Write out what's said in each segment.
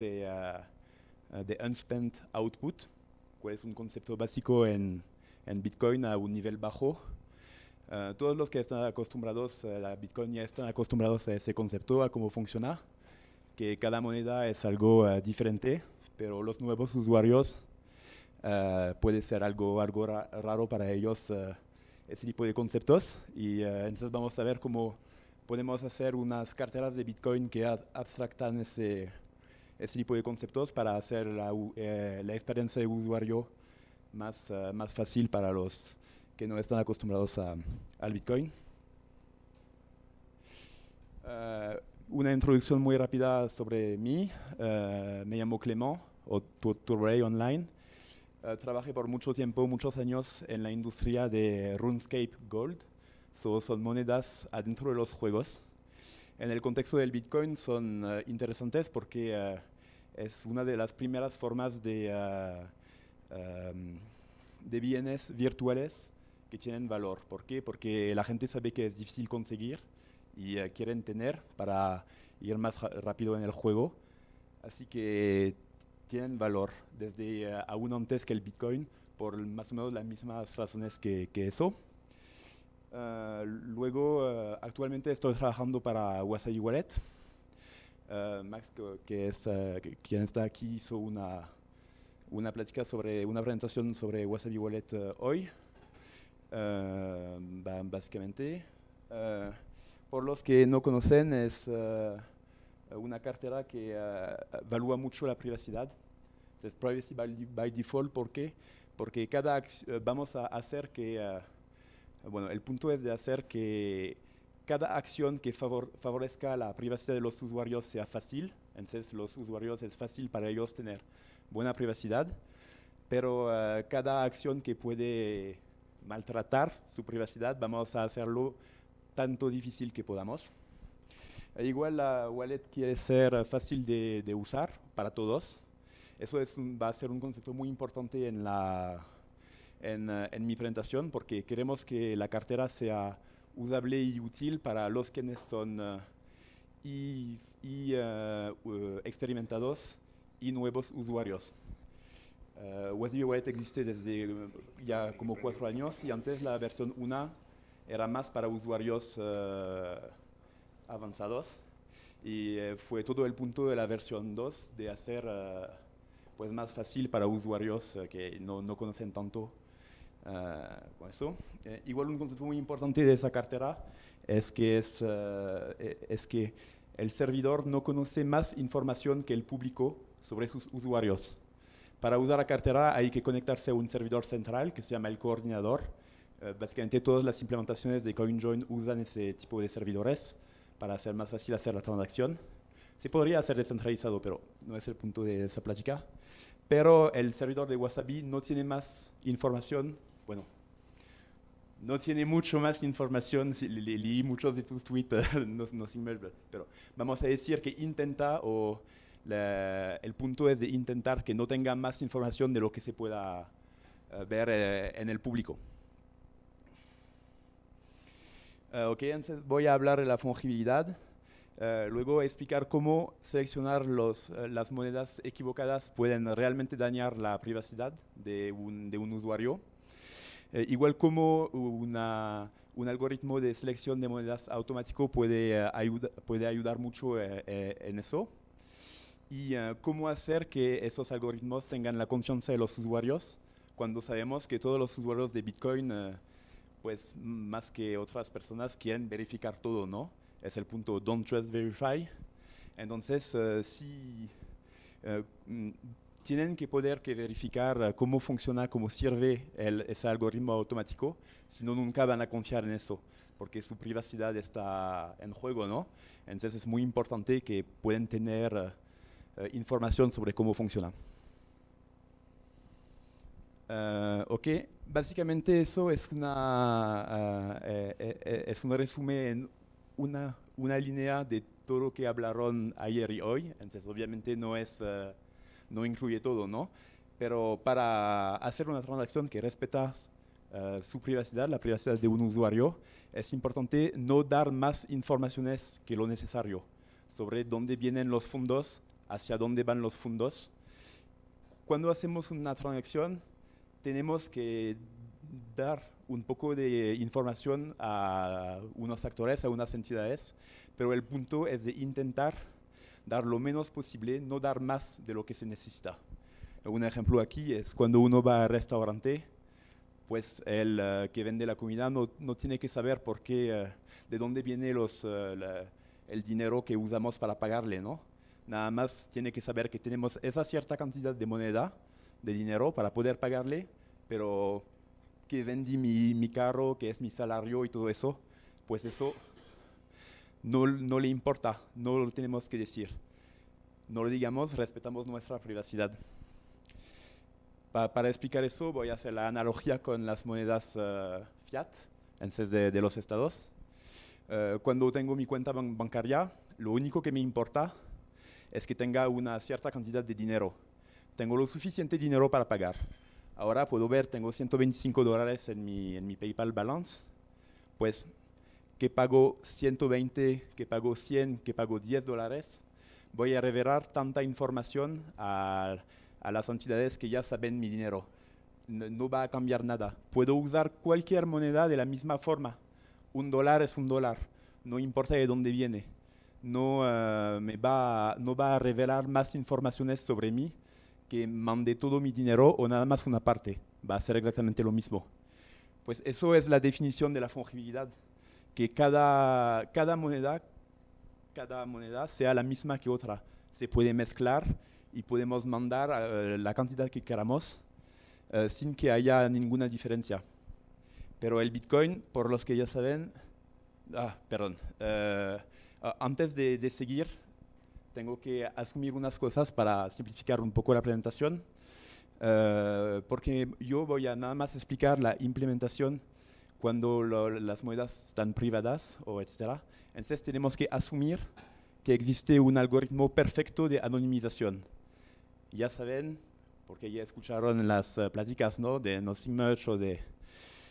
Ah, ah, de, unspent output, que es un concepto básico en, Bitcoin a un nivel bajo. Ah, todos los que están acostumbrados eh, a Bitcoin ya están acostumbrados a ese concepto, a cómo funciona, que cada moneda es algo diferente, pero los nuevos usuarios puede ser algo, algo raro para ellos ese tipo de conceptos. Y entonces vamos a ver cómo podemos hacer unas carteras de Bitcoin que abstractan ese, ese tipo de conceptos para hacer la, eh, experiencia de usuario más, eh, más fácil para los que no están acostumbrados a, al Bitcoin. Eh, una introducción muy rápida sobre mí. me llamo Clement, o Turbay Online. trabajé por mucho tiempo, muchos años, en la industria de RuneScape Gold. son monedas adentro de los juegos. En el contexto del Bitcoin son interesantes porque es una de las primeras formas de, ah, de bienes virtuales que tienen valor. ¿Por qué? Porque la gente sabe que es difícil conseguir y eh, quieren tener para ir más rápido en el juego. Así que tienen valor desde eh, aún antes que el Bitcoin por más o menos las mismas razones que, eso. Ah, luego, eh, actualmente estoy trabajando para WhatsApp Wallet, eh, Max, que, es, quien está aquí, hizo una, una plática sobre una presentación sobre Wasabi Wallet eh, hoy, eh, básicamente. por los que no conocen, es una cartera que evalúa mucho la privacidad. Es privacy by, default, ¿por qué? Porque cada vamos a hacer que, bueno, el punto es de hacer que cada acción que favorezca la privacidad de los usuarios sea fácil. Entonces, los usuarios es fácil para ellos tener buena privacidad, pero eh, cada acción que puede maltratar su privacidad, vamos a hacerlo tanto difícil que podamos. E igual la wallet quiere ser fácil de, usar para todos. Eso es va a ser un concepto muy importante en, la, en eh, mi presentación porque queremos que la cartera sea usable y útil para los quienes son ah, ah, experimentados y nuevos usuarios. Ah, Wasabi Wallet existe desde ya como cuatro años y antes la versión 1 era más para usuarios avanzados y eh, fue todo el punto de la versión 2 de hacer pues más fácil para usuarios que no conocen tanto eh, eh, igual un concepto muy importante de esa cartera es que, eh, es, que el servidor no conoce más información que el público sobre sus usuarios. Para usar la cartera hay que conectarse a un servidor central que se llama el coordinador. básicamente todas las implementaciones de CoinJoin usan ese tipo de servidores para hacer más fácil hacer la transacción. Se podría hacer descentralizado, pero no es el punto de esa plática. Pero el servidor de Wasabi no tiene más información bueno, no tiene mucho más información, leí muchos de tus tweets, no, no, pero vamos a decir que intenta o el punto es de intentar que no tenga más información de lo que se pueda eh, ver eh, en el público. Eh, ok, entonces voy a hablar de la fungibilidad. luego explicar cómo seleccionar los, las monedas equivocadas pueden realmente dañar la privacidad de un usuario. Eh, igual como una, un algoritmo de selección de monedas automático puede, eh, puede ayudar mucho eh, en eso. Y cómo hacer que esos algoritmos tengan la confianza de los usuarios cuando sabemos que todos los usuarios de Bitcoin, pues más que otras personas, quieren verificar todo, ¿no? Es el punto don't trust verify. Entonces, si mm, tienen que poder que verificar ah, cómo funciona, cómo sirve ese algoritmo automático, si no nunca van a confiar en eso, porque su privacidad está en juego, ¿no? Entonces es muy importante que puedan tener ah, eh, información sobre cómo funciona. Ah, ok, básicamente eso es una eh, eh, es un resumen en una, una línea de todo lo que hablaron ayer y hoy, entonces obviamente no es no incluye todo, ¿no? Pero para hacer una transacción que respeta eh, su privacidad, la privacidad de un usuario, es importante no dar más informaciones que lo necesario sobre dónde vienen los fondos, hacia dónde van los fondos. Cuando hacemos una transacción, tenemos que dar un poco de información a unos actores, a unas entidades, pero el punto es de intentar dar lo menos posible, no dar más de lo que se necesita. Un ejemplo aquí es cuando uno va al restaurante, pues el eh, que vende la comida no, no tiene que saber por qué, eh, de dónde viene los, eh, el dinero que usamos para pagarle, ¿no? Nada más tiene que saber que tenemos esa cierta cantidad de moneda, de dinero para poder pagarle, pero que vendí mi, mi carro, que es mi salario y todo eso, pues eso no, le importa, no lo tenemos que decir. No lo digamos, respetamos nuestra privacidad. para explicar eso voy a hacer la analogía con las monedas eh, fiat, en de, de los estados. Eh, cuando tengo mi cuenta bancaria, lo único que me importa es que tenga una cierta cantidad de dinero. Tengo lo suficiente dinero para pagar. Ahora puedo ver, tengo 125 dólares en mi, en mi PayPal balance. Pues que pagó 120, que pagó 100, que pagó 10 dólares, voy a revelar tanta información a, las entidades que ya saben mi dinero. No, va a cambiar nada. Puedo usar cualquier moneda de la misma forma. Un dólar es un dólar, no importa de dónde viene. No, eh, va, no va a revelar más informaciones sobre mí que mande todo mi dinero o nada más una parte. Va a ser exactamente lo mismo. Pues eso es la definición de la fungibilidad que cada, cada, moneda, cada moneda sea la misma que otra. Se puede mezclar y podemos mandar eh, la cantidad que queramos eh, sin que haya ninguna diferencia. Pero el Bitcoin, por los que ya saben, ah, perdón, eh, antes de, de, seguir, tengo que asumir unas cosas para simplificar un poco la presentación, porque yo voy a nada más explicar la implementación cuando las monedas están privadas, o etcétera. Entonces tenemos que asumir que existe un algoritmo perfecto de anonimización. Ya saben, porque ya escucharon las eh, pláticas ¿no? de NoSeMuch o de,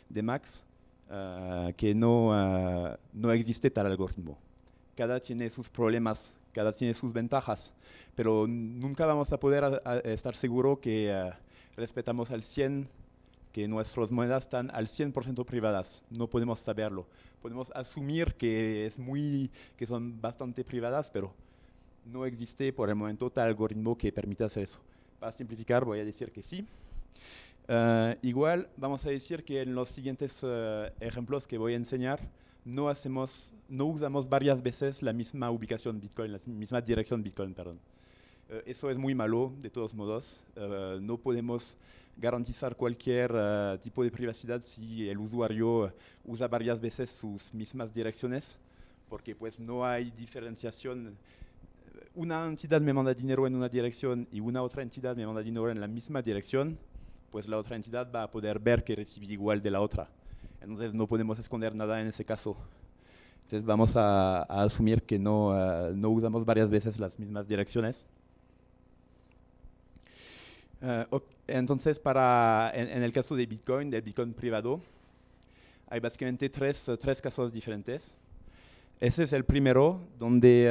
de Max, eh, que no, eh, no existe tal algoritmo. Cada tiene sus problemas, cada tiene sus ventajas, pero nunca vamos a poder estar seguro que respetamos al 100 nuestras monedas están al 100% privadas. No podemos saberlo. Podemos asumir que, es muy, que son bastante privadas, pero no existe por el momento tal algoritmo que permita hacer eso. Para simplificar, voy a decir que sí. Eh, igual, vamos a decir que en los siguientes eh, ejemplos que voy a enseñar, no, hacemos, no usamos varias veces la misma ubicación Bitcoin, la misma dirección Bitcoin, perdón. Eh, eso es muy malo, de todos modos. no podemos garantizar cualquier eh, tipo de privacidad si el usuario eh, usa varias veces sus mismas direcciones, porque pues no hay diferenciación. Una entidad me manda dinero en una dirección y una otra entidad me manda dinero en la misma dirección, pues la otra entidad va a poder ver que recibí igual de la otra. Entonces no podemos esconder nada en ese caso. Entonces vamos a, asumir que no, eh, no usamos varias veces las mismas direcciones eh, entonces, para, en, el caso de Bitcoin, del Bitcoin privado, hay básicamente tres, eh, tres casos diferentes. Ese es el primero, donde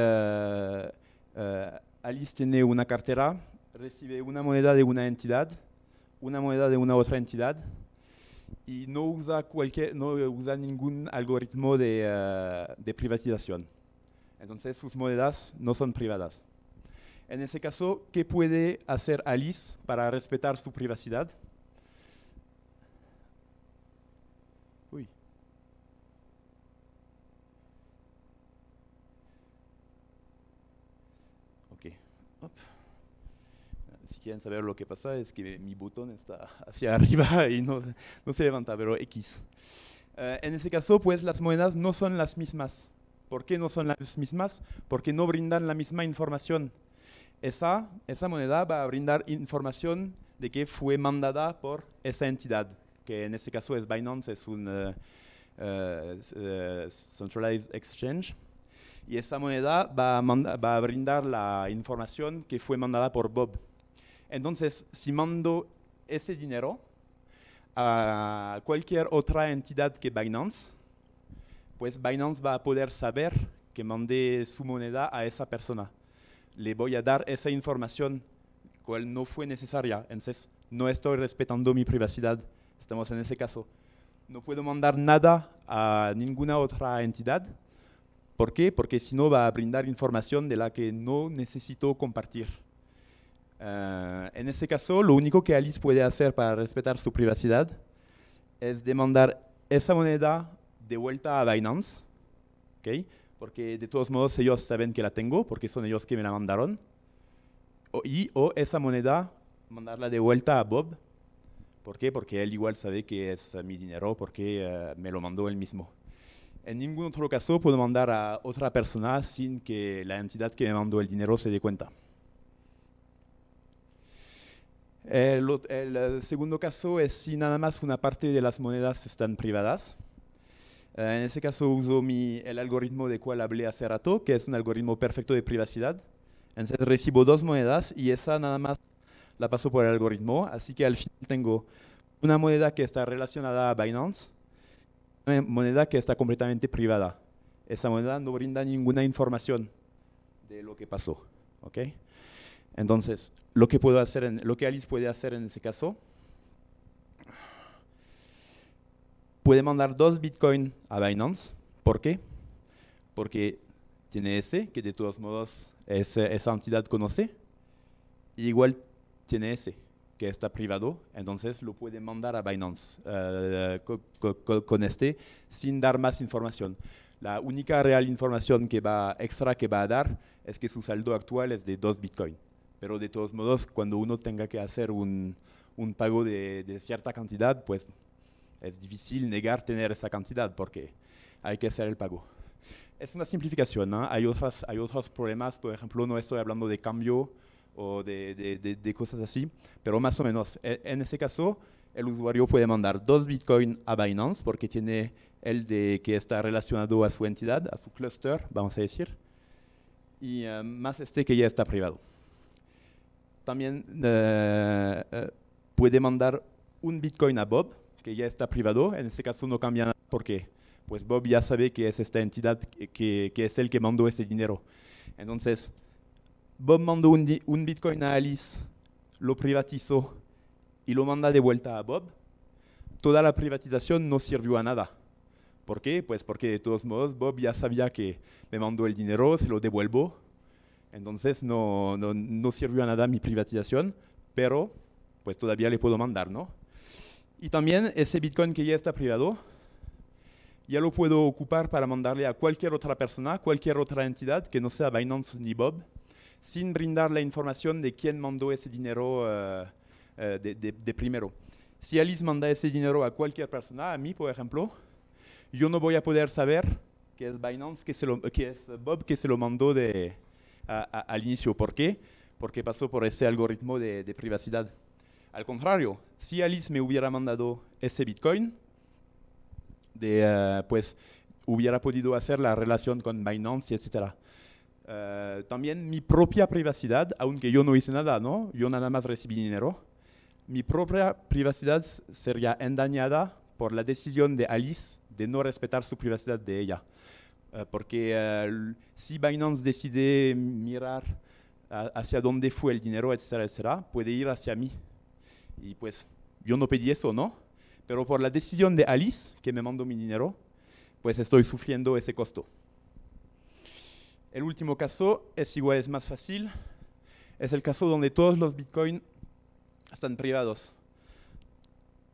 eh, Alice tiene una cartera, recibe una moneda de una entidad, una moneda de una otra entidad, y no usa, cualquier, no usa ningún algoritmo de, de privatización. Entonces sus monedas no son privadas. En ese caso, ¿qué puede hacer Alice para respetar su privacidad? Uy. Ok. Si quieren saber lo que pasa, es que mi botón está hacia arriba y no, se levanta, pero X. Eh, en ese caso, pues las monedas no son las mismas. ¿Por qué no son las mismas? Porque no brindan la misma información esa, moneda va a brindar información de que fue mandada por esa entidad, que en este caso es Binance, es un eh, eh, eh, centralized exchange. Y esa moneda va a, va a, brindar la información que fue mandada por Bob. Entonces, si mando ese dinero a cualquier otra entidad que Binance, pues Binance va a poder saber que mandé su moneda a esa persona le voy a dar esa información cual no fue necesaria. Entonces, no estoy respetando mi privacidad. Estamos en ese caso. No puedo mandar nada a ninguna otra entidad. ¿Por qué? Porque si no va a brindar información de la que no necesito compartir. Eh, en ese caso, lo único que Alice puede hacer para respetar su privacidad es demandar esa moneda de vuelta a Binance. ¿okay? porque de todos modos ellos saben que la tengo, porque son ellos que me la mandaron. y o esa moneda, mandarla de vuelta a Bob. ¿Por qué? Porque él igual sabe que es eh, mi dinero, porque eh, me lo mandó él mismo. En ningún otro caso puedo mandar a otra persona sin que la entidad que me mandó el dinero se dé cuenta. El, el, eh, segundo caso es si nada más una parte de las monedas están privadas. Eh, en ese caso uso el algoritmo de cual hablé hace rato, que es un algoritmo perfecto de privacidad. Entonces recibo dos monedas y esa nada más la paso por el algoritmo. Así que al final tengo una moneda que está relacionada a Binance, una moneda que está completamente privada. Esa moneda no brinda ninguna información de lo que pasó. Entonces, lo que, puedo hacer lo que Alice puede hacer en ese caso puede mandar dos Bitcoin a Binance. ¿Por qué? Porque tiene ese, que de todos modos es, eh, esa entidad conoce, y igual tiene ese, que está privado, entonces lo puede mandar a Binance eh, con, este sin dar más información. La única real información que va, extra que va a dar es que su saldo actual es de dos Bitcoin. Pero de todos modos, cuando uno tenga que hacer un, pago de cierta cantidad, pues es difícil negar tener esa cantidad porque hay que hacer el pago. Es una simplificación, ¿no? hay, otras, hay otros problemas, por ejemplo, no estoy hablando de cambio o de, cosas así, pero más o menos, e, en ese caso, el usuario puede mandar dos Bitcoin a Binance porque tiene el de que está relacionado a su entidad, a su cluster, vamos a decir, y eh, más este que ya está privado. También eh, eh, puede mandar un Bitcoin a Bob, que ya está privado, en este caso no cambia nada porque pues Bob ya sabe que es esta entidad que, es el que mandó ese dinero. Entonces, Bob mandó un, Bitcoin a Alice, lo privatizó y lo manda de vuelta a Bob. Toda la privatización no sirvió a nada. ¿Por qué? Pues porque de todos modos Bob ya sabía que me mandó el dinero, se lo devuelvo. Entonces no, no, no sirvió a nada mi privatización, pero pues todavía le puedo mandar, ¿no? Y también ese Bitcoin que ya está privado, ya lo puedo ocupar para mandarle a cualquier otra persona, cualquier otra entidad que no sea Binance ni Bob, sin brindar la información de quién mandó ese dinero eh, eh, de, primero. Si Alice manda ese dinero a cualquier persona, a mí por ejemplo, yo no voy a poder saber que es Binance, que, es Bob que se lo mandó de, al inicio. ¿Por qué? Porque pasó por ese algoritmo de privacidad. Al contrario, si Alice me hubiera mandado ese Bitcoin, eh, pues hubiera podido hacer la relación con Binance, etc. Eh, también mi propia privacidad, aunque yo no hice nada, ¿no? Yo nada más recibí dinero. Mi propia privacidad sería endañada por la decisión de Alice de no respetar su privacidad de ella. Eh, porque si Binance decide mirar hacia dónde fue el dinero, etc., puede ir hacia mí. Y pues yo no pedí eso, ¿no? Pero por la decisión de Alice, que me mandó mi dinero, pues estoy sufriendo ese costo. El último caso es igual, es más fácil. Es el caso donde todos los bitcoins están privados.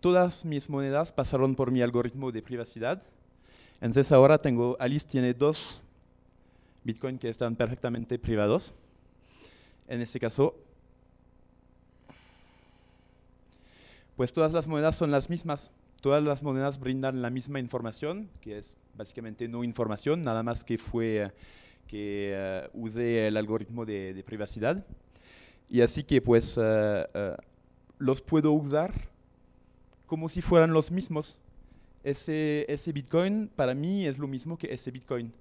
Todas mis monedas pasaron por mi algoritmo de privacidad. Entonces ahora tengo, Alice tiene dos bitcoins que están perfectamente privados. En este caso, pues todas las monedas son las mismas. Todas las monedas brindan la misma información, que es básicamente no información, nada más que fue que eh, el algoritmo de, privacidad. Y así que pues eh, eh, los puedo usar como si fueran los mismos. Ese, ese Bitcoin para mí es lo mismo que ese Bitcoin.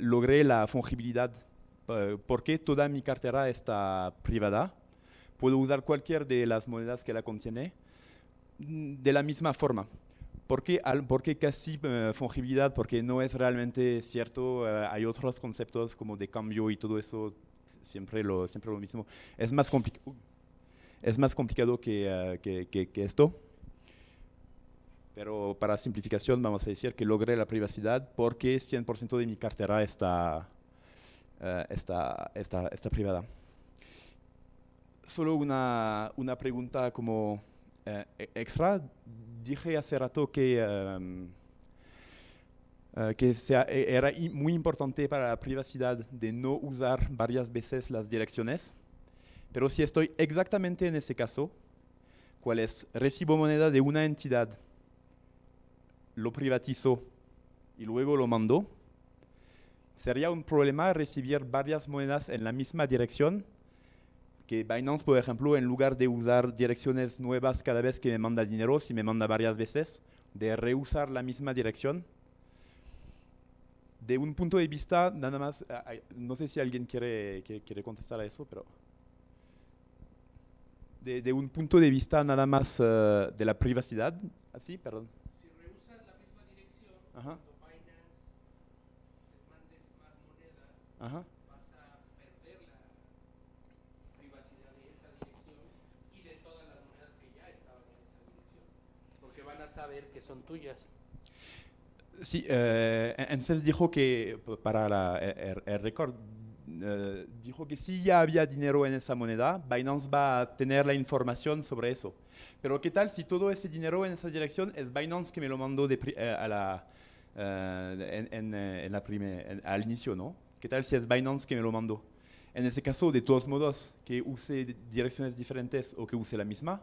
logré la fungibilidad porque toda mi cartera está privada Puedo usar cualquier de las monedas que la contiene mm, de la misma forma. ¿Por qué, casi eh, fungibilidad? Porque no es realmente cierto. Eh, hay otros conceptos como de cambio y todo eso, siempre lo, siempre lo mismo. Es más, es más complicado eh, que, que, esto. Pero para simplificación vamos a decir que logré la privacidad porque 100% de mi cartera está, está, está, está privada solo una, pregunta como eh, e-, extra. Dije hace rato que, em, eh, que e-, era muy importante para la privacidad de no usar varias veces las direcciones, pero si estoy exactamente en ese caso, cuál es, recibo moneda de una entidad, lo privatizo y luego lo mando, sería un problema recibir varias monedas en la misma dirección que Binance, por ejemplo, en lugar de usar direcciones nuevas cada vez que me manda dinero, si me manda varias veces, de reusar la misma dirección, de un punto de vista, nada más, no sé si alguien quiere, quiere, contestar a eso, pero... De, de, un punto de vista nada más eh, de la privacidad, así, perdón. Si reusas la misma dirección, cuando Binance mandes más monedas, Ajá. saber que son tuyas. Sí, eh, entonces dijo que para el, record récord, eh, dijo que si ya había dinero en esa moneda, Binance va a tener la información sobre eso. Pero ¿qué tal si todo ese dinero en esa dirección es Binance que me lo mandó de eh, a la, en, la al inicio, ¿no? ¿Qué tal si es Binance que me lo mandó? En ese caso, de todos modos, que use direcciones diferentes o que use la misma,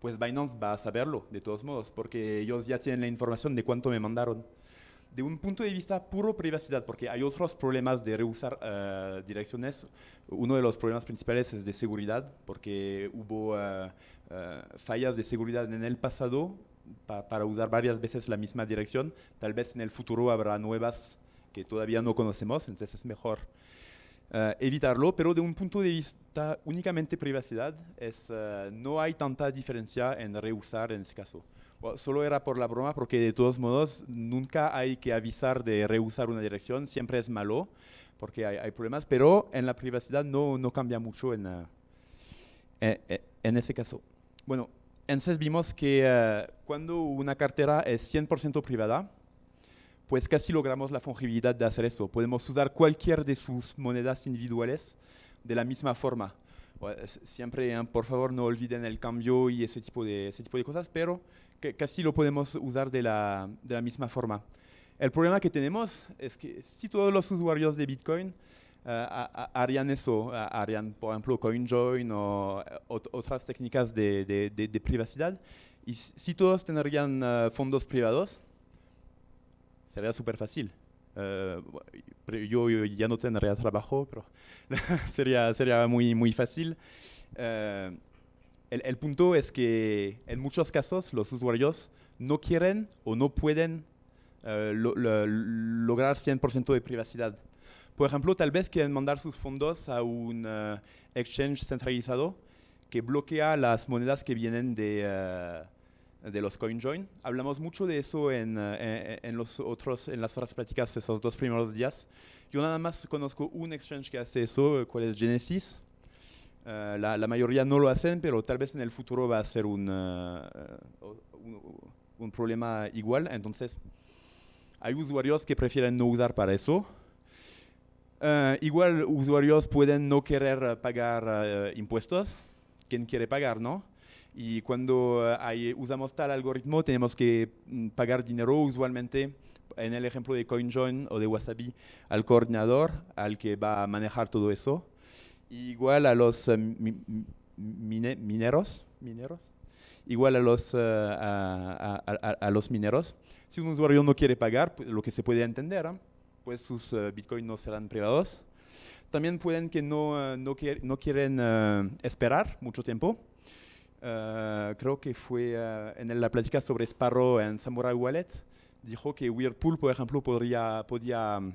pues Binance va a saberlo de todos modos, porque ellos ya tienen la información de cuánto me mandaron. De un punto de vista puro privacidad, porque hay otros problemas de reusar eh, direcciones. Uno de los problemas principales es de seguridad, porque hubo eh, eh, fallas de seguridad en el pasado para usar varias veces la misma dirección. Tal vez en el futuro habrá nuevas que todavía no conocemos, entonces es mejor eh, evitarlo, pero de un punto de vista únicamente privacidad, es, eh, no hay tanta diferencia en reusar en ese caso. solo era por la broma, porque de todos modos nunca hay que avisar de reusar una dirección, siempre es malo, porque hay, problemas, pero en la privacidad no, no cambia mucho en, en, eh, en, ese caso. Bueno, entonces vimos que cuando una cartera es 100% privada, pues casi logramos la fungibilidad de hacer eso. Podemos usar cualquier de sus monedas individuales de la misma forma. Eh, siempre, ah, por favor, no olviden el cambio y ese tipo de, ese tipo de cosas, pero casi lo podemos usar de la, misma forma. El problema que tenemos es que si todos los usuarios de Bitcoin eh, harían eso, harían, por ejemplo, CoinJoin o eh, otras técnicas de, privacidad, y si todos tendrían fondos privados, sería súper fácil. Eh, yo, ya no tendría trabajo, pero sería, sería muy, muy fácil. Eh, el, punto es que en muchos casos los usuarios no quieren o no pueden eh, lograr 100% de privacidad. Por ejemplo, tal vez quieren mandar sus fondos a un exchange centralizado que bloquea las monedas que vienen de de los CoinJoin. Hablamos mucho de eso en, eh, eh, en, los otros, en las otras prácticas esos dos primeros días. Yo nada más conozco un exchange que hace eso, eh, cuál es Genesis. la, mayoría no lo hacen, pero tal vez en el futuro va a ser un, un, problema igual. Entonces, hay usuarios que prefieren no usar para eso. igual usuarios pueden no querer pagar impuestos. ¿Quién quiere pagar, no? Y cuando eh, usamos tal algoritmo, tenemos que mm, pagar dinero usualmente, en el ejemplo de CoinJoin o de Wasabi, al coordinador, al que va a manejar todo eso. igual a los eh, mineros, mineros, igual a los, eh, a, los mineros. Si un usuario no quiere pagar, pues, lo que se puede entender, pues sus bitcoins no serán privados. También pueden que no, quieran no quieren esperar mucho tiempo eh, creo que fue eh, en la plática sobre Sparrow en Samurai Wallet, dijo que Whirlpool, por ejemplo, podría, podía mm,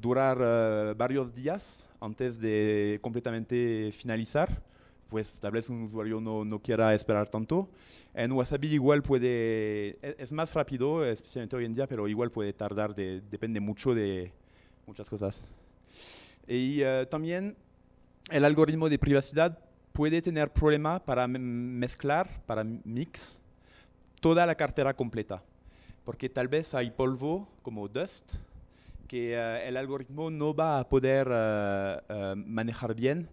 durar eh, varios días antes de completamente finalizar, pues tal vez un usuario no, no, quiera esperar tanto. En Wasabi igual puede, e, es, más rápido, especialmente hoy en día, pero igual puede tardar, depende mucho de muchas cosas. Y también el algoritmo de privacidad puede tener problema para mezclar, para mix, toda la cartera completa. Porque tal vez hay polvo como dust que eh, el algoritmo no va a poder eh, eh, manejar bien.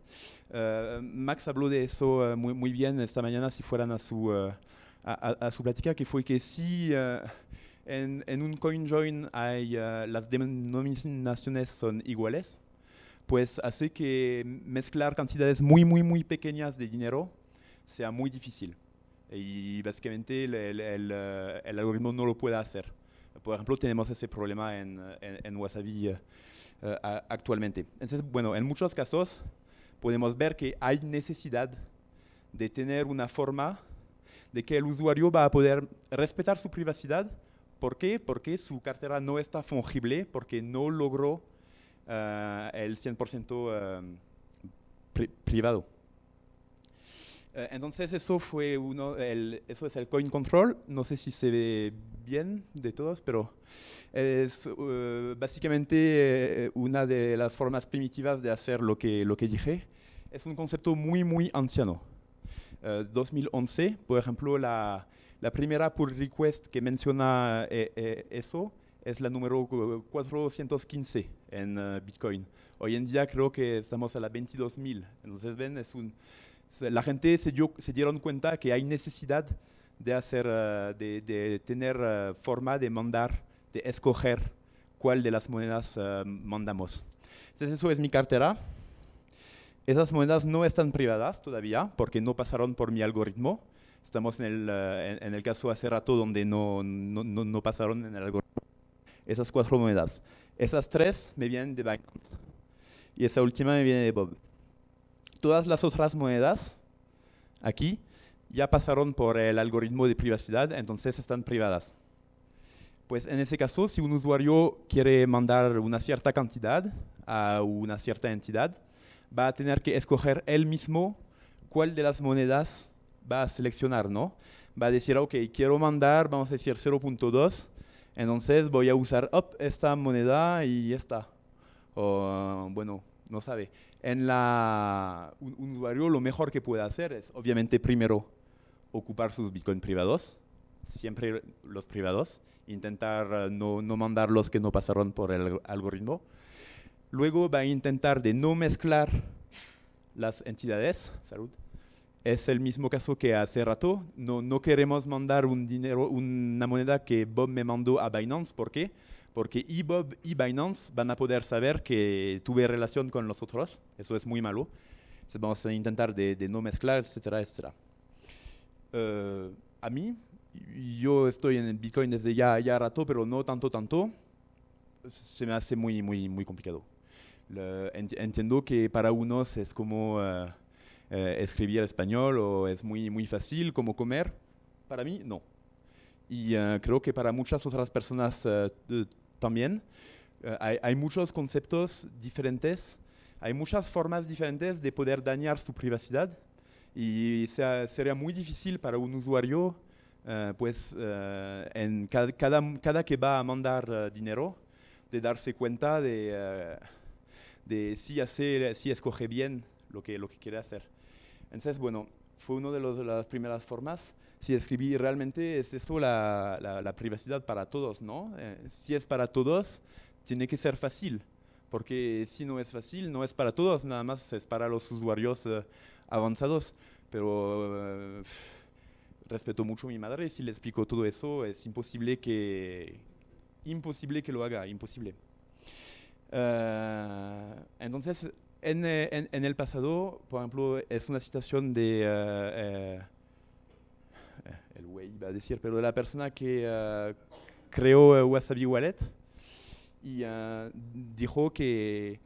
Max habló de eso muy, bien esta mañana, si fueran a su, a, su plática, que fue que si en, en, un coin join hay, las denominaciones son iguales, pues hace que mezclar cantidades muy, muy, muy pequeñas de dinero sea muy difícil. Y básicamente el, eh, algoritmo no lo puede hacer. Por ejemplo, tenemos ese problema en, en, Wasabi eh, eh, actualmente. Entonces, bueno, en muchos casos podemos ver que hay necesidad de tener una forma de que el usuario va a poder respetar su privacidad. ¿Por qué? Porque su cartera no está fungible, porque no logró eh, el 100% em, privado. Eh, entonces eso fue uno, el, eso es el coin control. No sé si se ve bien de todos, pero es eh, básicamente una de las formas primitivas de hacer lo que, lo que dije. Es un concepto muy, muy anciano. 2011, por ejemplo, la, la, primera pull request que menciona eso es la número 415 en eh, Bitcoin. Hoy en día creo que estamos a la 22.000. Entonces, ven, es un, la gente se, dio, se dieron cuenta que hay necesidad de, hacer, eh, de, tener eh, forma de mandar, de escoger cuál de las monedas mandamos. Entonces, eso es mi cartera. Esas monedas no están privadas todavía porque no pasaron por mi algoritmo. Estamos en el, caso hace rato donde no, no pasaron en el algoritmo esas cuatro monedas. Esas tres me vienen de Binance. Y esa última me viene de Bob. Todas las otras monedas, aquí, ya pasaron por el algoritmo de privacidad, entonces están privadas. Pues en ese caso, si un usuario quiere mandar una cierta cantidad a una cierta entidad, va a tener que escoger él mismo cuál de las monedas va a seleccionar, ¿no? Va a decir, ok, quiero mandar, vamos a decir 0.2 entonces voy a usar esta moneda y esta. bueno, no sabe. En la, un, usuario lo mejor que puede hacer es, obviamente, primero ocupar sus bitcoins privados, siempre los privados, intentar eh, no, no mandar los que no pasaron por el algoritmo. Luego va a intentar de no mezclar las entidades, salud, es el mismo caso que hace rato. No, no queremos mandar un dinero, una moneda que Bob me mandó a Binance. ¿Por qué? Porque y Bob y Binance van a poder saber que tuve relación con los otros. Eso es muy malo. vamos a intentar de, no mezclar, etcétera, etcétera. Eh, a mí, yo estoy en Bitcoin desde ya, ya rato, pero no tanto, tanto. Se me hace muy, muy, muy complicado. entiendo que para unos es como... Eh, eh, escribir español o es muy, muy fácil como comer. Para mí, no. Y eh, creo que para muchas otras personas eh, también. hay, muchos conceptos diferentes, hay muchas formas diferentes de poder dañar su privacidad y sería muy difícil para un usuario, pues en cada, cada, que va a mandar dinero, de darse cuenta de, de si, hacer, si escoge bien lo que, lo que quiere hacer. Entonces, bueno, fue una de, las primeras formas. Si escribí realmente es esto la, privacidad para todos, ¿no? Eh, si es para todos, tiene que ser fácil, porque si no es fácil, no es para todos, nada más es para los usuarios eh, avanzados. Pero eh, respeto mucho a mi madre, si le explico todo eso, es imposible que, imposible que lo haga, imposible. entonces, eh, en, el pasado, por ejemplo, es una situación de... Eh, eh, el decir, pero de la persona que creó Wasabi Wallet y dijo que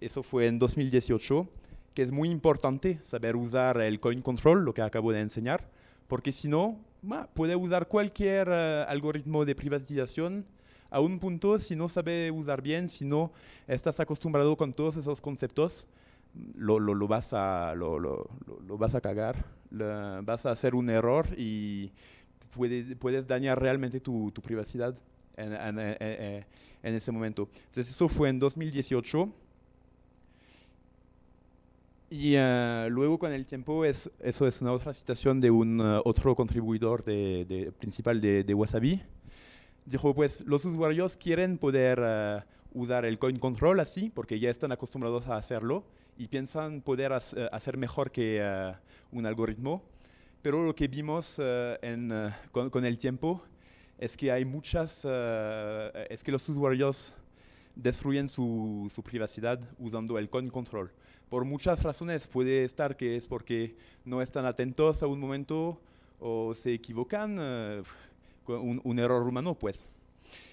eso fue en 2018, que es muy importante saber usar el coin control, lo que acabo de enseñar, porque si no, puede usar cualquier algoritmo de privatización a un punto, si no sabe usar bien, si no estás acostumbrado con todos esos conceptos, lo, lo, lo vas, a, lo, lo, vas a cagar, vas a hacer un error y puede, puedes dañar realmente tu, tu privacidad en, en, en, ese momento. Entonces eso fue en 2018. Y eh, luego con el tiempo, es, eso es una otra citación de un eh, otro contribuidor de, de, principal de, de Wasabi, dijo, pues los usuarios quieren poder eh, usar el coin control así, porque ya están acostumbrados a hacerlo y piensan poder eh, hacer mejor que eh, un algoritmo. Pero lo que vimos con, el tiempo es que hay muchas, es que los usuarios destruyen su, su privacidad usando el coin control. Por muchas razones puede estar que es porque no están atentos a un momento o se equivocan un, error humano, pues.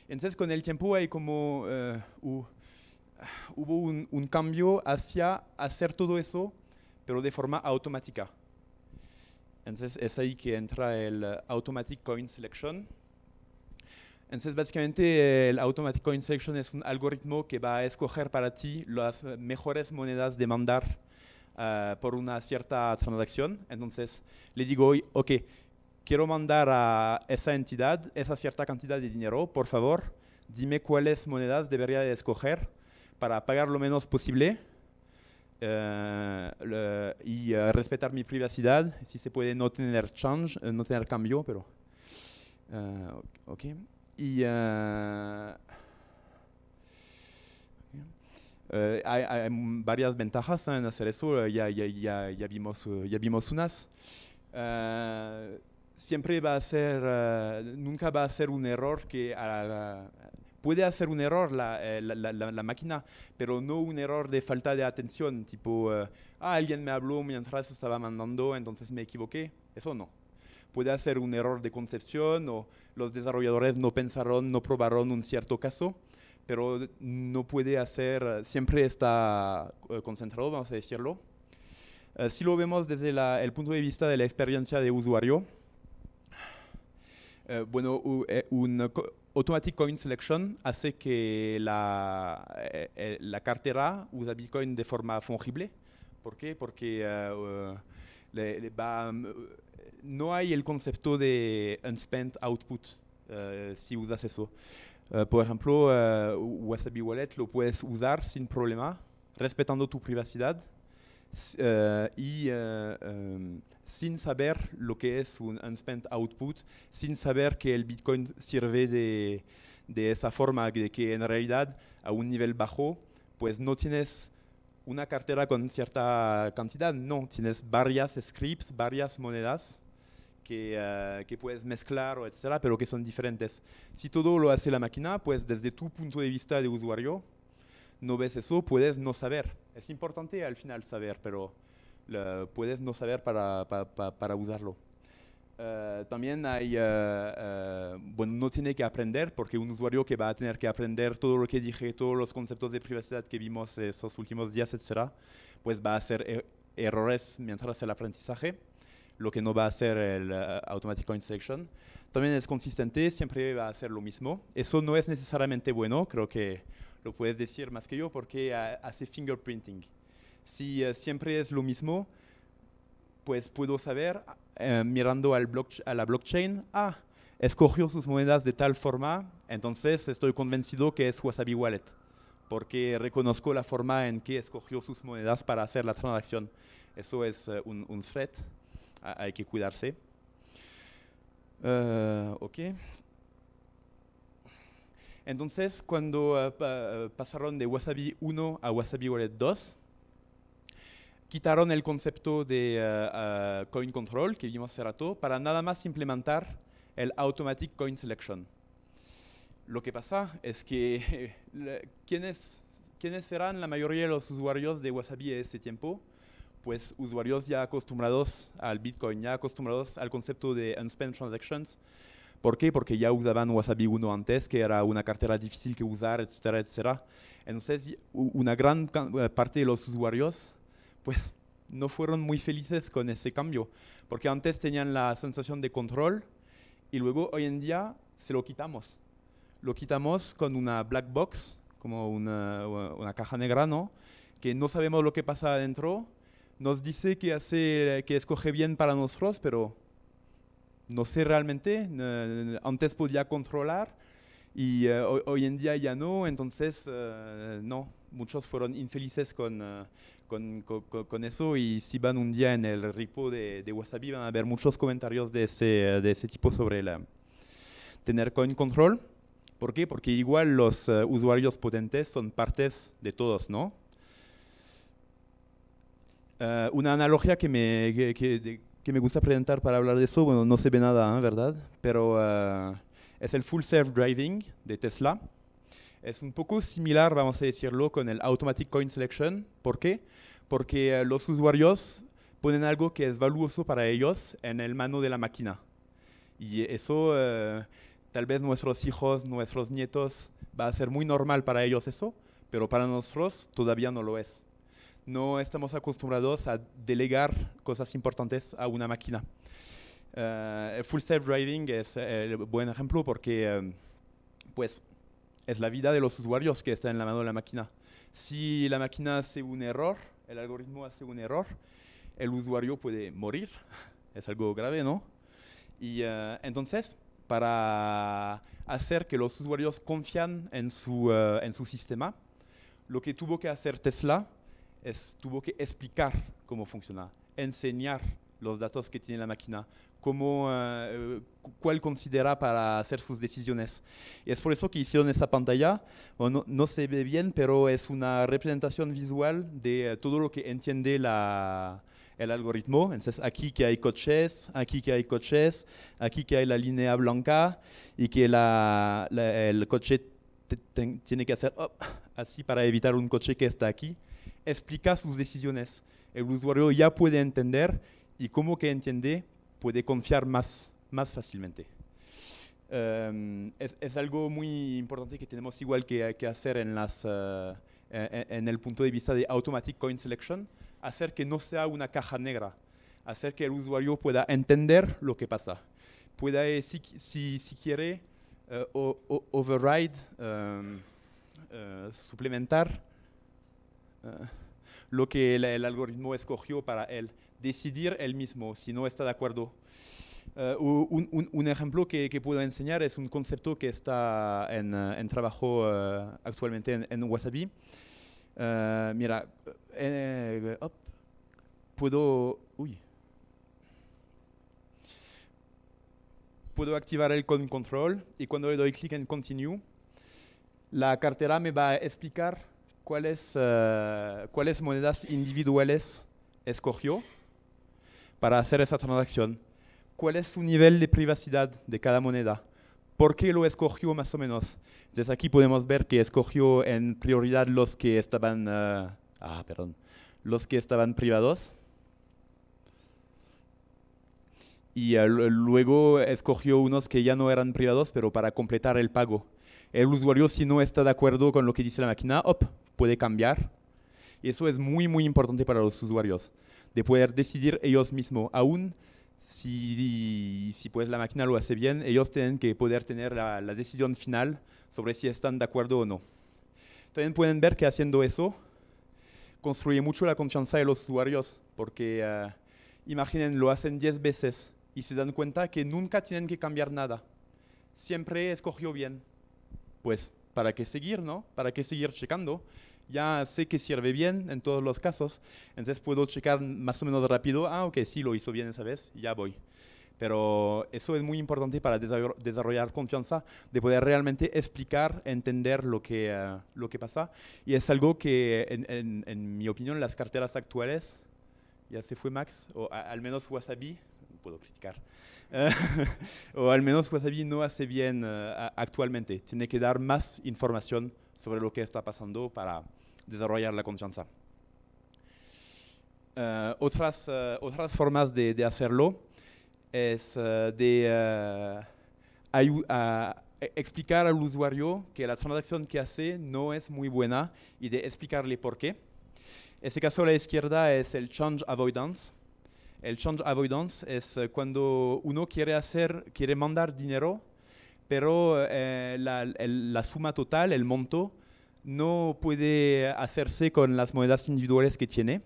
Entonces, con el tiempo hay como, eh, hubo un, cambio hacia hacer todo eso, pero de forma automática. Entonces, es ahí que entra el eh, Automatic Coin Selection. Entonces, básicamente, el Automatic Coin Selection es un algoritmo que va a escoger para ti las mejores monedas de mandar eh, por una cierta transacción. Entonces, le digo, ok, quiero mandar a esa entidad esa cierta cantidad de dinero, por favor, dime cuáles monedas debería de escoger para pagar lo menos posible eh, y eh, respetar mi privacidad, si se puede no tener change, eh, no tener cambio, pero... ok. Y... hay, varias ventajas en hacer eso, ya, vimos, ya vimos unas siempre va a ser, eh, nunca va a ser un error que puede hacer un error eh, la, la, máquina, pero no un error de falta de atención, tipo, eh, ah, alguien me habló mientras estaba mandando, entonces me equivoqué. Eso no. Puede hacer un error de concepción o los desarrolladores no pensaron, no probaron un cierto caso, pero no puede hacer, siempre está concentrado, vamos a decirlo. si lo vemos desde el punto de vista de la experiencia de usuario, Euh, eh, un automatic coin selection fait que la, eh, eh, la cartera usa Bitcoin de forma fongible pourquoi parce que uh, eh, le, le, bah, no hay el concepto de unspent output si vous eso. Uh, por ejemplo, Wasabi Wallet lo puedes usar sin problema, respectant tu privacidad Eh, y eh, em, sin saber lo que es un unspent output, sin saber que el Bitcoin sirve de, de esa forma, de que en realidad a un nivel bajo, pues no tienes una cartera con cierta cantidad, no, tienes varias scripts, varias monedas que, eh, que, puedes mezclar, etcétera, pero que son diferentes. Si todo lo hace la máquina, pues desde tu punto de vista de usuario, no ves eso, puedes no saber. Es importante al final saber, pero eh, puedes no saber para, para, usarlo. Eh, también hay, eh, bueno, no tiene que aprender porque un usuario que va a tener que aprender todo lo que dije, todos los conceptos de privacidad que vimos estos últimos días, etcétera, pues va a hacer e, errores mientras el aprendizaje, lo que no va a hacer el automatic inspection. También es consistente, siempre va a hacer lo mismo. Eso no es necesariamente bueno, creo que lo puedes decir más que yo porque ah, hace fingerprinting. Si eh, siempre es lo mismo, pues puedo saber, eh, mirando al a la blockchain, ah, escogió sus monedas de tal forma, entonces estoy convencido que es Wasabi Wallet, porque reconozco la forma en que escogió sus monedas para hacer la transacción. Eso es eh, un, un, threat, hay que cuidarse. ok, entonces, cuando ah, pasaron de Wasabi 1 a Wasabi Wallet 2, quitaron el concepto de ah, ah, coin control que vimos hace rato para nada más implementar el automatic coin selection. Lo que pasa es que quienes ¿quiénes serán la mayoría de los usuarios de Wasabi en ese tiempo? Pues usuarios ya acostumbrados al Bitcoin, ya acostumbrados al concepto de unspent transactions, ¿Por qué? Porque ya usaban Wasabi 1 antes, que era una cartera difícil que usar, etcétera, etcétera. Entonces, una gran eh, parte de los usuarios, pues, no fueron muy felices con ese cambio, porque antes tenían la sensación de control y luego hoy en día se lo quitamos. Lo quitamos con una black box, como una, caja negra, ¿no? Que no sabemos lo que pasa adentro, nos dice que, hace, que escoge bien para nosotros, pero no sé realmente, antes podía controlar y eh, hoy en día ya no, entonces eh, no, muchos fueron infelices con, eh, con, eso y si van un día en el repo de, de Wasabi van a ver muchos comentarios de ese, de ese tipo sobre la, tener coin control. ¿Por qué? Porque igual los usuarios potentes son partes de todos, ¿no? una analogía que me, que me gusta presentar para hablar de eso. Bueno, no se ve nada, ¿eh? ¿verdad? Pero ah, es el Full Self Driving de Tesla. Es un poco similar, vamos a decirlo, con el Automatic Coin Selection. ¿Por qué? Porque ah, los usuarios ponen algo que es valuoso para ellos en el mano de la máquina. Y eso, ah, tal vez nuestros hijos, nuestros nietos, va a ser muy normal para ellos eso, pero para nosotros todavía no lo es no estamos acostumbrados a delegar cosas importantes a una máquina. Eh, full self-driving es el buen ejemplo porque eh, pues, es la vida de los usuarios que está en la mano de la máquina. Si la máquina hace un error, el algoritmo hace un error, el usuario puede morir. es algo grave, ¿no? Y eh, entonces, para hacer que los usuarios confían en su, en su sistema, lo que tuvo que hacer Tesla tuvo que explicar cómo funciona, enseñar los datos que tiene la máquina, cómo, eh, cuál considera para hacer sus decisiones. Y es por eso que hicieron esa pantalla. no, se ve bien, pero es una representación visual de eh, todo lo que entiende la, el algoritmo. Entonces, aquí que hay coches, aquí que hay coches, aquí que hay la línea blanca y que el coche tiene que hacer oh, así para evitar un coche que está aquí explica sus decisiones. El usuario ya puede entender y como que entiende, puede confiar más, más fácilmente. Em, es, algo muy importante que tenemos igual que, que hacer en, las, eh, e, e, en, el punto de vista de Automatic Coin Selection, hacer que no sea una caja negra, hacer que el usuario pueda entender lo que pasa, pueda, eh, si, si, quiere, eh, override, em, suplementar lo que el, algoritmo escogió para él, decidir él mismo si no está de acuerdo. Eh, un, ejemplo que, puedo enseñar es un concepto que está en, eh, trabajo eh, actualmente en, en Wasabi. mira, puedo, uy. puedo activar el con control y cuando le doy clic en continue, la cartera me va a explicar cuáles, eh, cuáles monedas individuales escogió para hacer esa transacción, cuál es su nivel de privacidad de cada moneda, por qué lo escogió más o menos. Desde aquí podemos ver que escogió en prioridad los que estaban, eh, ah, perdón, los que estaban privados. Y eh, luego escogió unos que ya no eran privados, pero para completar el pago el usuario si no está de acuerdo con lo que dice la máquina, op, puede cambiar. Y eso es muy, muy importante para los usuarios, de poder decidir ellos mismos, aún si, pues la máquina lo hace bien, ellos tienen que poder tener la, decisión final sobre si están de acuerdo o no. También pueden ver que haciendo eso construye mucho la confianza de los usuarios, porque ah, imaginen, lo hacen 10 veces y se dan cuenta que nunca tienen que cambiar nada. Siempre escogió bien pues ¿para qué seguir, no? ¿Para qué seguir checando? Ya sé que sirve bien en todos los casos, entonces puedo checar más o menos rápido, ah, ok, sí, lo hizo bien esa vez, ya voy. Pero eso es muy importante para desarrollar confianza, de poder realmente explicar, entender lo que, ah, lo que pasa. Y es algo que, en, mi opinión, las carteras actuales, ya se fue Max, o al menos Wasabi, puedo criticar. o al menos Wasabi pues, no hace bien eh, actualmente. Tiene que dar más información sobre lo que está pasando para desarrollar la confianza. Eh, eh, otras, formas de, hacerlo es de a e, explicar al usuario que la transacción que hace no es muy buena y de explicarle por qué. En Ese caso a la izquierda es el change avoidance. El change avoidance es eh, cuando uno quiere hacer, quiere mandar dinero, pero eh, la, la, suma total, el monto, no puede hacerse con las monedas individuales que tiene.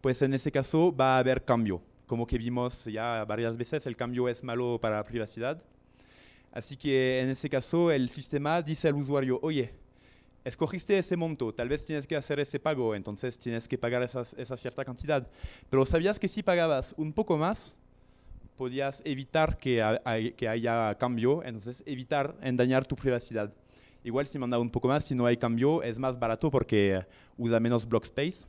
Pues en ese caso va a haber cambio. Como que vimos ya varias veces, el cambio es malo para la privacidad. Así que en ese caso el sistema dice al usuario, oye, escogiste ese monto, tal vez tienes que hacer ese pago, entonces tienes que pagar esa cierta cantidad. Pero sabías que si pagabas un poco más, podías evitar que, haya cambio, entonces evitar en dañar tu privacidad. Igual si manda un poco más, si no hay cambio, es más barato porque usa menos block space.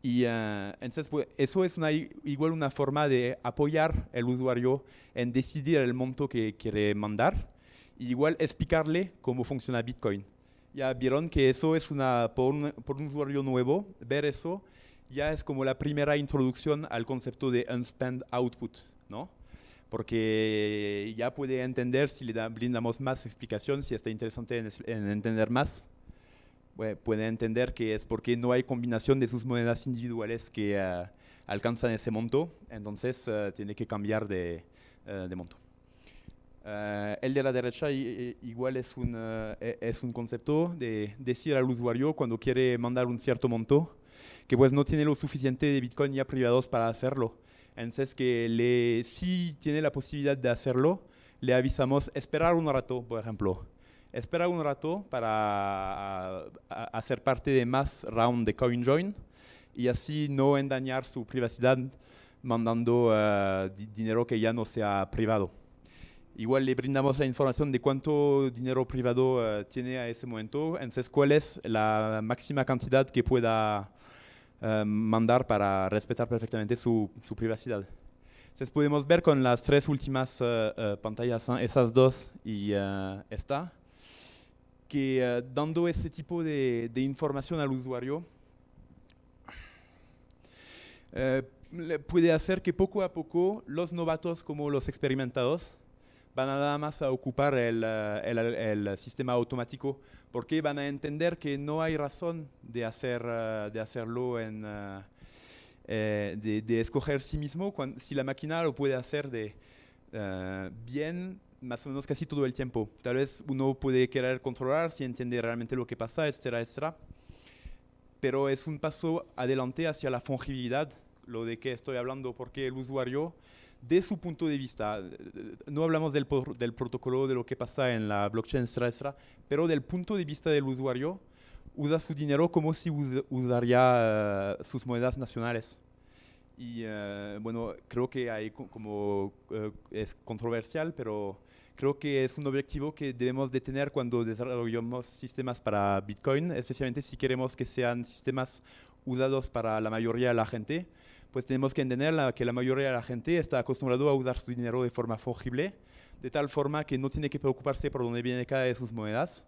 Y eh, entonces pues, eso es una, igual una forma de apoyar al usuario en decidir el monto que quiere mandar igual explicarle cómo funciona Bitcoin. Ya vieron que eso es una, por un, usuario nuevo, ver eso ya es como la primera introducción al concepto de unspent output, ¿no? Porque ya puede entender si le brindamos más explicación, si está interesante en, entender más, puede entender que es porque no hay combinación de sus monedas individuales que ah, alcanzan ese monto, entonces ah, tiene que cambiar de, ah, de monto. Eh, el de la derecha igual es un, eh, e, es un concepto de decir al usuario cuando quiere mandar un cierto monto que pues no tiene lo suficiente de Bitcoin ya privados para hacerlo. Entonces que le, si tiene la posibilidad de hacerlo, le avisamos esperar un rato, por ejemplo. esperar un rato para hacer parte de más round de CoinJoin y así no endañar su privacidad mandando eh, dinero que ya no sea privado. Igual le brindamos la información de cuánto dinero privado eh, tiene a ese momento, entonces cuál es la máxima cantidad que pueda eh, mandar para respetar perfectamente su, privacidad. Entonces podemos ver con las tres últimas eh, pantallas, esas dos y esta, que dando ese tipo de información al usuario, puede hacer que poco a poco los novatos como los experimentados van nada más a ocupar eh, el, sistema automático, porque van a entender que no hay razón de, hacer, eh, de hacerlo en... Eh, de, escoger sí mismo, si la máquina lo puede hacer de bien más o menos casi todo el tiempo. Tal vez uno puede querer controlar si entiende realmente lo que pasa, etcétera, etcétera. Pero es un paso adelante hacia la fungibilidad, lo de que estoy hablando, porque el usuario de su punto de vista, eh, eh, no hablamos del, protocolo, de lo que pasa en la blockchain, extra, pero del punto de vista del usuario, usa su dinero como si usaría eh, sus monedas nacionales. Y bueno, creo que como es controversial, pero creo que es un objetivo que debemos de tener cuando desarrollamos sistemas para Bitcoin, especialmente si queremos que sean sistemas usados para la mayoría de la gente, pues tenemos que entender que la mayoría de la gente está acostumbrado a usar su dinero de forma fungible, de tal forma que no tiene que preocuparse por dónde viene cada de sus monedas.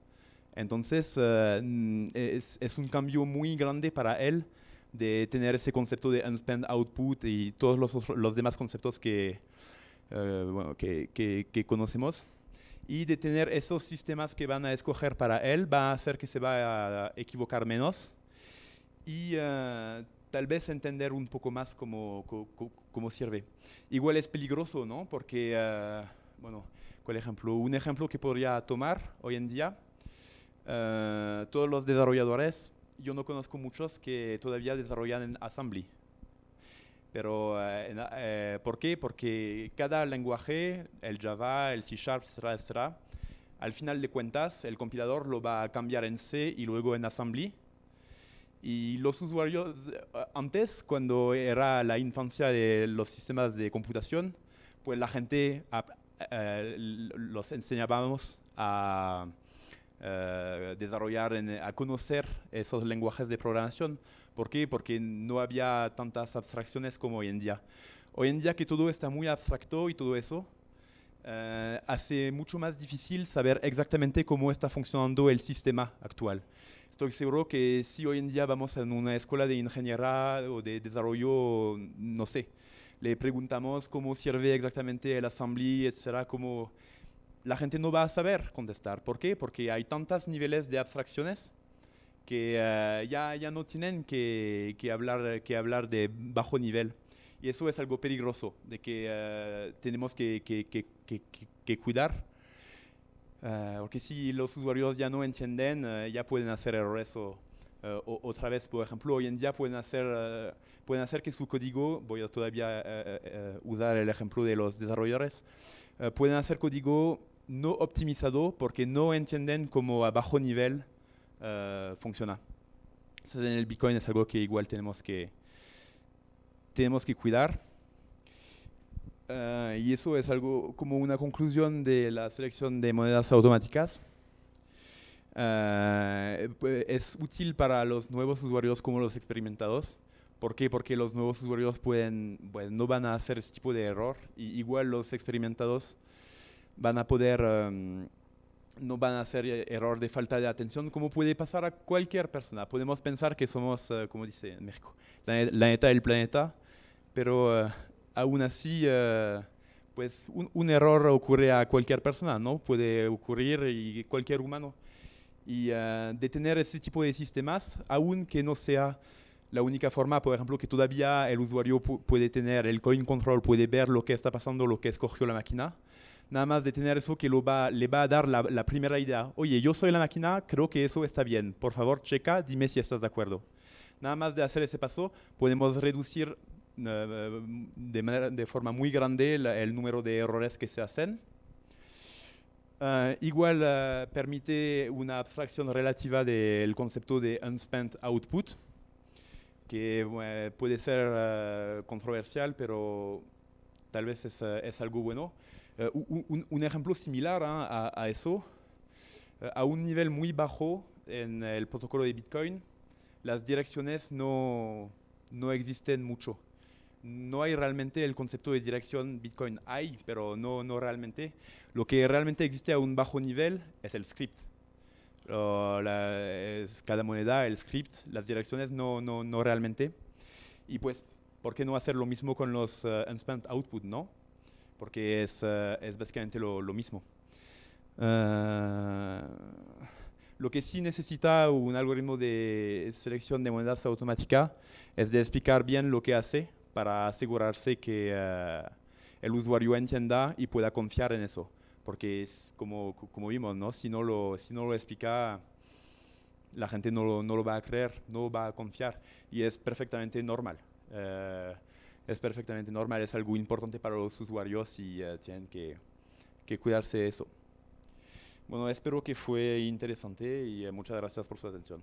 Entonces, eh, mm, es, un cambio muy grande para él de tener ese concepto de unspent output y todos los, demás conceptos eh, que, que, conocemos y de tener esos sistemas que van a escoger para él va a hacer que se va a equivocar menos y eh, tal vez entender un poco más cómo, cómo, cómo sirve. Igual es peligroso, ¿no? Porque, ah, bueno, ¿cuál ejemplo? Un ejemplo que podría tomar hoy en día, ah, todos los desarrolladores, yo no conozco muchos que todavía desarrollan en Assembly. Pero, ah, eh, ¿por qué? Porque cada lenguaje, el Java, el C Sharp, al final de cuentas, el compilador lo va a cambiar en C y luego en Assembly y los usuarios eh, antes, cuando era la infancia de los sistemas de computación, pues la gente eh, los enseñábamos a eh, desarrollar, a conocer esos lenguajes de programación. ¿Por qué? Porque no había tantas abstracciones como hoy en día. Hoy en día que todo está muy abstracto y todo eso, hace mucho más difícil saber exactamente cómo está funcionando el sistema actual estoy seguro que si hoy en día vamos a una escuela de ingeniería o de desarrollo, no sé, le preguntamos cómo sirve exactamente el assembly, etcétera, como la gente no va a saber contestar. ¿Por qué? Porque hay tantos niveles de abstracciones que eh, ya, ya no tienen que, que, hablar, que hablar de bajo nivel. Y eso es algo peligroso, de que eh, tenemos que, que, que cuidar eh, porque si los usuarios ya no entienden, eh, ya pueden hacer errores eh, o, otra vez, por ejemplo, hoy en día pueden hacer, pueden hacer que su código, voy a todavía usar el ejemplo de los desarrolladores, pueden hacer código no optimizado porque no entienden cómo a bajo nivel funciona. Entonces, en el Bitcoin es algo que igual tenemos que, tenemos que cuidar. Ah, y eso es algo como una conclusión de la selección de monedas automáticas. Ah, pues, es útil para los nuevos usuarios como los experimentados. ¿Por qué? Porque los nuevos usuarios pueden, bueno, no van a hacer ese tipo de error. Y igual los experimentados van a poder, no van a hacer eh, error de falta de atención, como puede pasar a cualquier persona. Podemos pensar que somos, eh, como dice México, la, la neta del planeta, pero ah, aún así, eh, pues un, error ocurre a cualquier persona, ¿no? Puede ocurrir y cualquier humano. Y eh, de tener ese tipo de sistemas, que no sea la única forma, por ejemplo, que todavía el usuario puede tener, el coin control puede ver lo que está pasando, lo que escogió la máquina. Nada más de tener eso que lo va, le va a dar la, la, primera idea. Oye, yo soy la máquina, creo que eso está bien. Por favor, checa, dime si estás de acuerdo. Nada más de hacer ese paso, podemos reducir eh, de, manera, de, forma muy grande el número de errores que se hacen. Eh, igual eh, permite una abstracción relativa del concepto de unspent output, que puede ser controversial, pero tal vez es, algo bueno. Un, ejemplo similar ¿ah? a, a, eso, a un nivel muy bajo en el protocolo de Bitcoin, las direcciones no, no existen mucho no hay realmente el concepto de dirección Bitcoin. Hay, pero no, no realmente. Lo que realmente existe a un bajo nivel es el script. cada moneda, el script, las direcciones no, no, no, realmente. Y pues, ¿por qué no hacer lo mismo con los eh, unspent output, no? Porque es, eh, básicamente lo, lo mismo. Eh, lo que sí necesita un algoritmo de selección de monedas automática es de explicar bien lo que hace para asegurarse que eh, el usuario entienda y pueda confiar en eso. Porque es como, como vimos, ¿no? Si, no lo, si no lo explica, la gente no lo, va a creer, no va a confiar. Y es perfectamente normal. Eh, es perfectamente normal, es algo importante para los usuarios y eh, tienen que, que cuidarse de eso. Bueno, espero que fue interesante y muchas gracias por su atención.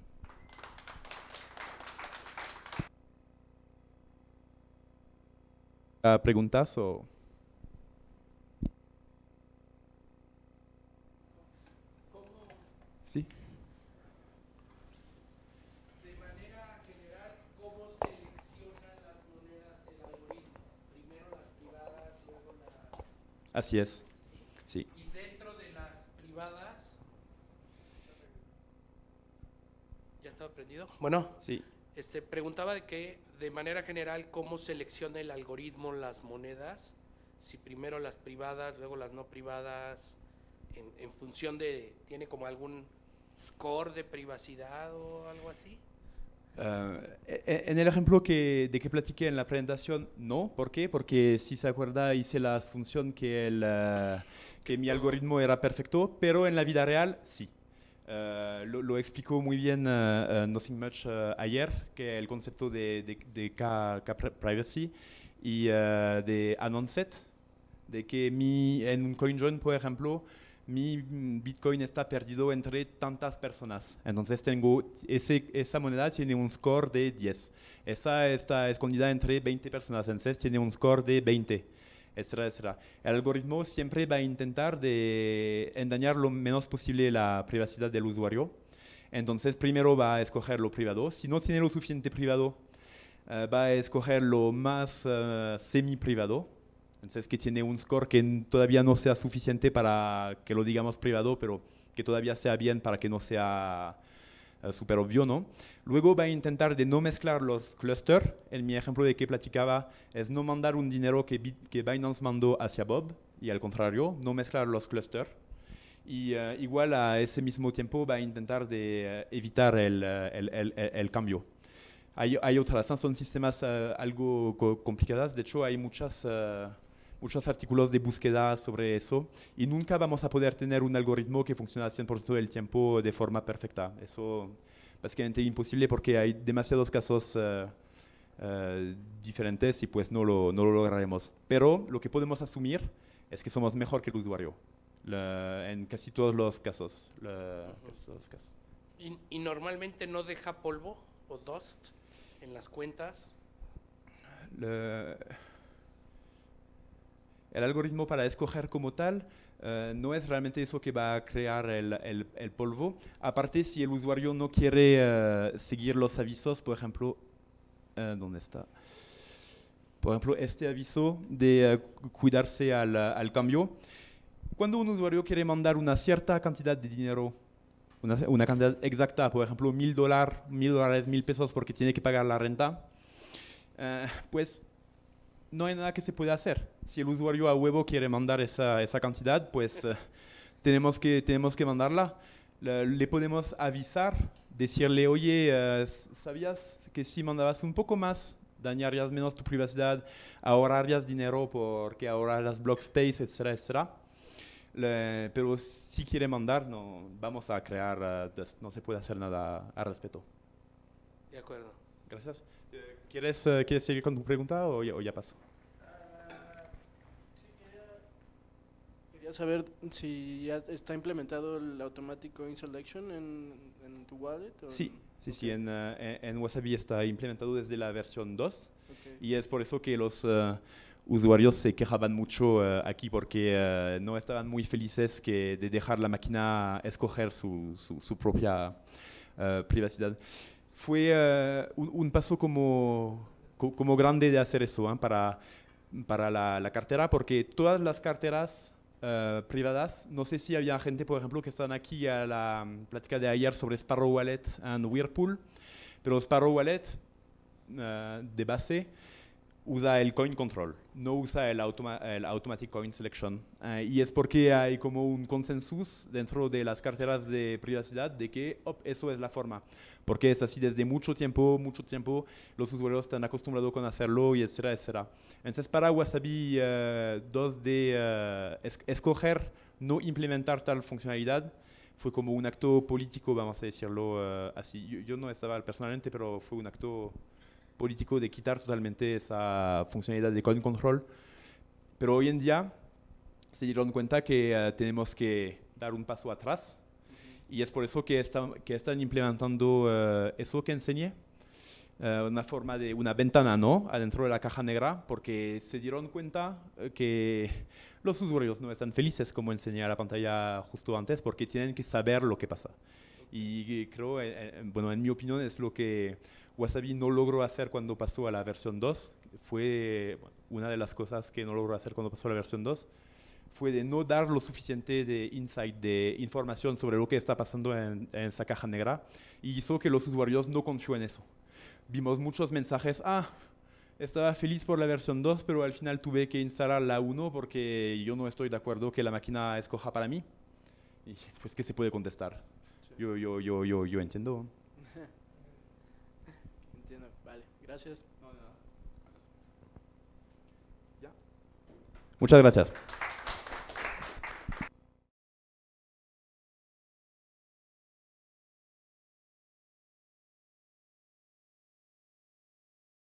Ah, preguntas o... Sí. De manera general, ¿cómo seleccionan las monedas el algoritmo? Primero las privadas, luego las... Así es. Sí. Y dentro de las privadas... ¿Ya estaba prendido? Bueno. Sí. Este, preguntaba de qué, de manera general, cómo selecciona el algoritmo las monedas, si primero las privadas, luego las no privadas, en, función de, ¿tiene como algún score de privacidad o algo así? Ah, e, e, en el ejemplo que, de que platiqué en la presentación, no. ¿Por qué? Porque si se acuerda hice la asunción que, el, ah, que mi algoritmo era perfecto, pero en la vida real sí. Eh, lo, explicó muy bien uh, Nothing Much ayer, que el concepto de, de, K-Privacy y de Anonset, de que mi, en un CoinJoin, por ejemplo, mi mm, Bitcoin está perdido entre tantas personas. Entonces tengo esa moneda tiene un score de 10. Esa está escondida entre 20 personas, entonces tiene un score de 20. El algoritmo siempre va a intentar de engañar lo menos posible la privacidad del usuario. Entonces, primero va a escoger lo privado. Si no tiene lo suficiente privado, eh, va a escoger lo más eh, semi-privado. Entonces, que tiene un score que todavía no sea suficiente para que lo digamos privado, pero que todavía sea bien para que no sea super eh, súper obvio, ¿no? Luego va a intentar de no mezclar los clusters. En mi ejemplo de que platicaba es no mandar un dinero que, que Binance mandó hacia Bob y al contrario, no mezclar los clusters. Y eh, igual a ese mismo tiempo va a intentar de eh, evitar el, cambio. Hay, otras, son sistemas algo complicadas. De hecho, hay muchas muchos artículos de búsqueda sobre eso y nunca vamos a poder tener un algoritmo que funcione al 100% del tiempo de forma perfecta. Eso básicamente es imposible porque hay demasiados casos eh, eh, diferentes y pues no lo, no lo, lograremos. Pero lo que podemos asumir es que somos mejor que el usuario en casi todos los casos. todos los casos. ¿Y, normalmente no deja polvo o dust en las cuentas? El algoritmo para escoger como tal eh, no es realmente eso que va a crear el, polvo. Aparte, si el usuario no quiere eh, seguir los avisos, por ejemplo, eh, ¿dónde está? Por ejemplo, este aviso de cuidarse al, cambio. Cuando un usuario quiere mandar una cierta cantidad de dinero, una, una cantidad exacta, por ejemplo, mil dólares, mil dólares, mil pesos, porque tiene que pagar la renta, pues no hay nada que se pueda hacer si el usuario a huevo quiere mandar esa, esa cantidad, pues eh, tenemos, que, tenemos que mandarla. Le podemos avisar, decirle, oye, eh, ¿sabías que si mandabas un poco más, dañarías menos tu privacidad, ahorrarías dinero porque ahorrarás block space, etcétera, etcétera? pero si quiere mandar, no vamos a crear, eh, no se puede hacer nada al respecto. De acuerdo. Gracias. ¿Quieres, ¿Quieres seguir con tu pregunta o ya, o ya paso? saber si ya está implementado el automático InSelection en, en tu wallet. sí, sí, sí, en, WhatsApp eh, en, Wasabi está implementado desde la versión 2 y es por eso que los eh, usuarios se quejaban mucho eh, aquí porque no estaban muy felices que de dejar la máquina escoger su, su, propia privacidad. Fue un, paso como, como grande de hacer eso ¿ah? para para la, la, cartera porque todas las carteras eh, privadas. No sé si había gente, por ejemplo, que están aquí a la mm, plática de ayer sobre Sparrow Wallet and Whirlpool, pero Sparrow Wallet eh, de base usa el coin control, no usa el, el automatic coin selection. Eh, y es porque hay como un consensus dentro de las carteras de privacidad de que eso es la forma. Porque es así desde mucho tiempo, mucho tiempo, los usuarios están acostumbrados con hacerlo y etcétera, etcétera. Entonces para Wasabi 2 eh, de eh, escoger no implementar tal funcionalidad, fue como un acto político, vamos a decirlo así. yo no estaba personalmente, pero fue un acto político de quitar totalmente esa funcionalidad de coin control. Pero hoy en día se dieron cuenta que eh, tenemos que dar un paso atrás y es por eso que, que están implementando eh, eso que enseñé, eh, una forma de una ventana ¿no? adentro de la caja negra, porque se dieron cuenta que los usuarios no están felices como enseñé a la pantalla justo antes, porque tienen que saber lo que pasa. Y creo, bueno, en mi opinión es lo que Wasabi no logró hacer cuando pasó a la versión 2, fue una de las cosas que no logró hacer cuando pasó a la versión 2, fue de no dar lo suficiente de insight, de información sobre lo que está pasando en, esa caja negra, y hizo que los usuarios no confió en eso. Vimos muchos mensajes, ah, estaba feliz por la versión 2, pero al final tuve que instalar la 1 porque yo no estoy de acuerdo que la máquina escoja para mí. Y pues, ¿qué se puede contestar? Yo, yo, yo, yo, yo entiendo. Muchas gracias.